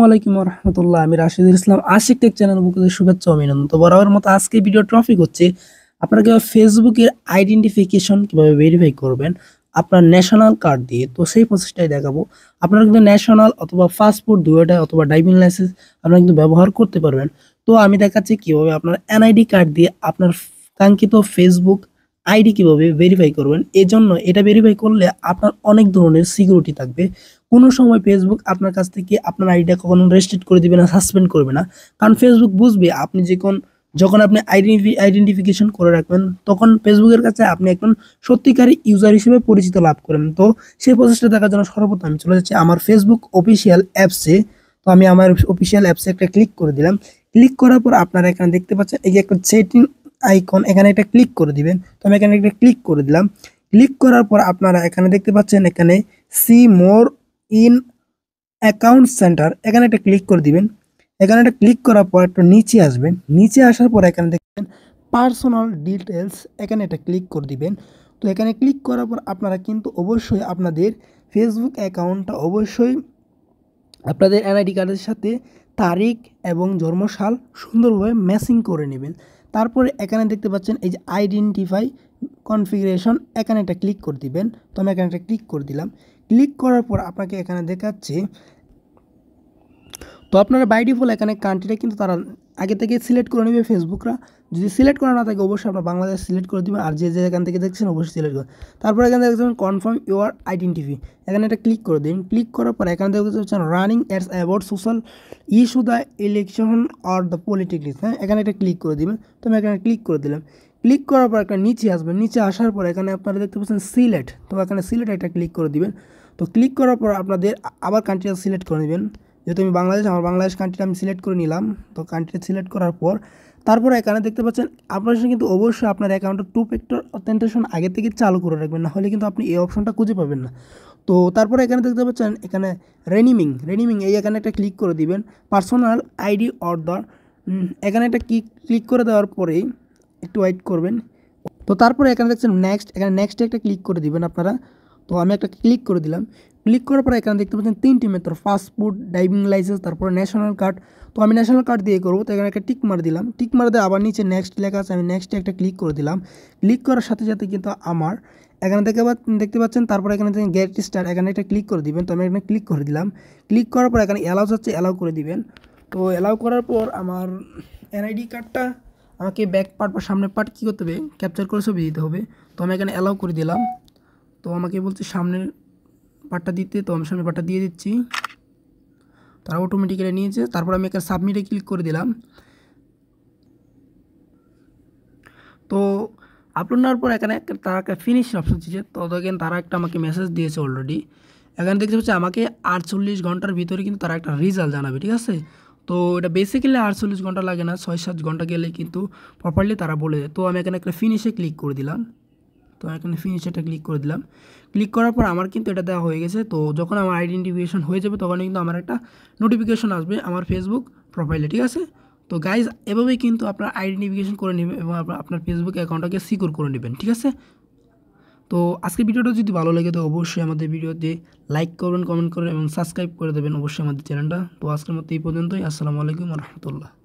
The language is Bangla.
আসসালামু আলাইকুম রহমতুল্লাহ আমি রাশিদুল ইসলাম আশিক টেক চ্যানেল বুকে শুভেচ্ছা অভিনন্দন তো বরাবর মতো আজকে ভিডিও ট্রফিক হচ্ছে আপনারা কীভাবে ফেসবুকের আইডেন্টিফিকেশন কীভাবে ভেরিফাই করবেন আপনার ন্যাশনাল কার্ড দিয়ে তো সেই প্রসেসটাই দেখাবো আপনারা কিন্তু ন্যাশনাল অথবা পাসপোর্ট দুয়োটা অথবা ড্রাইভিং লাইসেন্স আপনারা কিন্তু ব্যবহার করতে পারবেন তো আমি দেখাচ্ছি কীভাবে আপনার এনআইডি কার্ড দিয়ে আপনার কাঙ্ক্ষিত ফেসবুক আইডি কীভাবে ভেরিফাই করবেন এজন্য এটা ভেরিফাই করলে আপনার অনেক ধরনের সিকিউরিটি থাকবে কোনো সময় ফেসবুক আপনার কাছ থেকে আপনার আইডিটা কখনো রেস্ট্রিক্ট করে দিবে না সাসপেন্ড করবে না কারণ ফেসবুক বুঝবে আপনি যে কোন যখন আপনি আইডেন্টি আইডেন্টিফিকেশন করে রাখবেন তখন ফেসবুকের কাছে আপনি একজন সত্যিকারী ইউজার হিসেবে পরিচিত লাভ করেন তো সেই প্রচেষ্টা দেখার জন্য সর্বপ্রথম আমি চলে যাচ্ছি আমার ফেসবুক অফিসিয়াল অ্যাপসে তো আমি আমার অফিসিয়াল অ্যাপসে একটা ক্লিক করে দিলাম ক্লিক করার পর আপনারা এখানে দেখতে পাচ্ছেন এই যে একটা সেটিং আইকন এখানে একটা ক্লিক করে দিবেন তো আমি এখানে একটা ক্লিক করে দিলাম ক্লিক করার পর আপনারা এখানে দেখতে পাচ্ছেন এখানে see more in account center এখানে একটা ক্লিক করে দিবেন এখানে একটা ক্লিক করার পর একটা নিচে আসবেন নিচে আসার পর এখানে দেখবেন পার্সোনাল ডিটেলস এখানে একটা ক্লিক করে দিবেন তো এখানে ক্লিক করার পর আপনারা কিন্তু অবশ্যই আপনাদের ফেসবুক অ্যাকাউন্টটা অবশ্যই আপনাদের এনআইডি কার্ডের সাথে তারিখ এবং জন্মশাল সুন্দরভাবে ম্যাচিং করে নেবেন তারপরে এখানে দেখতে পাচ্ছেন এই যে আইডেন্টিফাই কনফিগারেশন এখানে একটা ক্লিক করে দিবেন তো আমি এখানে একটা ক্লিক করে দিলাম ক্লিক করার পর আপনাকে এখানে দেখাচ্ছে তো আপনারা বাই ডিফল্ট এখানে কান্ট্রিটা কিন্তু তারা আগে থেকে সিলেক্ট করে নেবে ফেসবুকরা যদি সিলেক্ট করা না থাকে অবশ্যই আপনার বাংলাদেশ সিলেক্ট করে দেবে আর যে এখান থেকে দেখছেন অবশ্যই সিলেক্ট করে তারপর এখানে দেখছেন কনফার্ম ইউর আইডেন্টিফি এখানে এটা ক্লিক করে দিন ক্লিক করার পরে এখানে দেখতে দেখছেন running ads about social issue the election or the politics হ্যাঁ এখানে একটা ক্লিক করে দেবেন তো আমি এখানে ক্লিক করে দিলাম ক্লিক করার পর একটা নিচে আসবেন নিচে আসার পর এখানে আপনারা দেখতে পাচ্ছেন সিলেট তো এখানে সিলেট একটা ক্লিক করে দিবেন তো ক্লিক করার পর আপনাদের আবার কান্ট্রিটা সিলেক্ট করে নেবেন যেহেতু আমি বাংলাদেশ আমার বাংলাদেশ কান্ট্রিটা আমি সিলেক্ট করে নিলাম তো কান্ট্রি সিলেক্ট করার পর তারপরে এখানে দেখতে পাচ্ছেন আপনার কিন্তু অবশ্যই আপনার অ্যাকাউন্টে টু ফ্যাক্টর অথেন্টিকেশন আগে থেকে চালু করে রাখবেন না হলে কিন্তু আপনি এই অপশনটা খুঁজে পাবেন না তো তারপরে এখানে দেখতে পাচ্ছেন এখানে রেনিমিং রেনিমিং এই এখানে একটা ক্লিক করে দিবেন পার্সোনাল আইডি অর্ডার এখানে একটা ক্লিক ক্লিক করে দেওয়ার পরেই একটু ওয়েট করবেন তো তারপরে এখানে দেখছেন নেক্সট এখানে নেক্সটে একটা ক্লিক করে দিবেন আপনারা তো আমি একটা ক্লিক করে দিলাম ক্লিক করার পর এখানে দেখতে পাচ্ছেন তিনটি মেথড পাসপোর্ট ড্রাইভিং লাইসেন্স তারপরে ন্যাশনাল কার্ড তো আমি ন্যাশনাল কার্ড দিয়ে করবো তো এখানে একটা টিক মার দিলাম টিক মার দিয়ে আবার নিচে নেক্সট লেখা আছে আমি নেক্সটে একটা ক্লিক করে দিলাম ক্লিক করার সাথে সাথে কিন্তু আমার এখানে দেখে দেখতে পাচ্ছেন তারপর এখানে গেট স্টার এখানে একটা ক্লিক করে দিবেন তো আমি এখানে ক্লিক করে দিলাম ক্লিক করার পর এখানে অ্যালাউ হচ্ছে অ্যালাউ করে দিবেন তো অ্যালাউ করার পর আমার এনআইডি কার্ডটা আমাকে ব্যাক পার্ট বা সামনের পার্ট কী করতে হবে ক্যাপচার করে ছবি দিতে হবে তো আমি এখানে অ্যালাউ করে দিলাম তো আমাকে বলছে সামনের পাটটা দিতে তো আমি সামনের পাটটা দিয়ে দিচ্ছি তারা অটোমেটিক্যালি নিয়েছে তারপর আমি একটা সাবমিটে ক্লিক করে দিলাম তো আপলোড নেওয়ার পর এখানে একটা তারা একটা ফিনিশ অপশন দিচ্ছে তো দেখেন তারা একটা আমাকে মেসেজ দিয়েছে অলরেডি এখানে দেখতে পাচ্ছি আমাকে আটচল্লিশ ঘন্টার ভিতরে কিন্তু তারা একটা রেজাল্ট জানাবে ঠিক আছে তো এটা বেসিক্যালি আটচল্লিশ ঘন্টা লাগে না ছয় সাত ঘন্টা গেলে কিন্তু প্রপারলি তারা বলে দেয় তো আমি এখানে একটা ফিনিশে ক্লিক করে দিলাম তো এখানে ফিনিশ ক্লিক করে দিলাম ক্লিক করার পর আমার কিন্তু এটা দেওয়া হয়ে গেছে তো যখন আমার আইডেন্টিফিকেশন হয়ে যাবে তখন কিন্তু আমার একটা নোটিফিকেশন আসবে আমার ফেসবুক প্রোফাইলে ঠিক আছে তো গাইজ এভাবেই কিন্তু আপনার আইডেন্টিফিকেশন করে নেবেন এবং আপনার ফেসবুক অ্যাকাউন্টটাকে সিকিউর করে নেবেন ঠিক আছে তো আজকের ভিডিওটা যদি ভালো লাগে তো অবশ্যই আমাদের ভিডিওতে লাইক করবেন কমেন্ট করবেন এবং সাবস্ক্রাইব করে দেবেন অবশ্যই আমাদের চ্যানেলটা তো আজকের মতো এই পর্যন্তই আসসালামু আলাইকুম রহমতুল্লাহ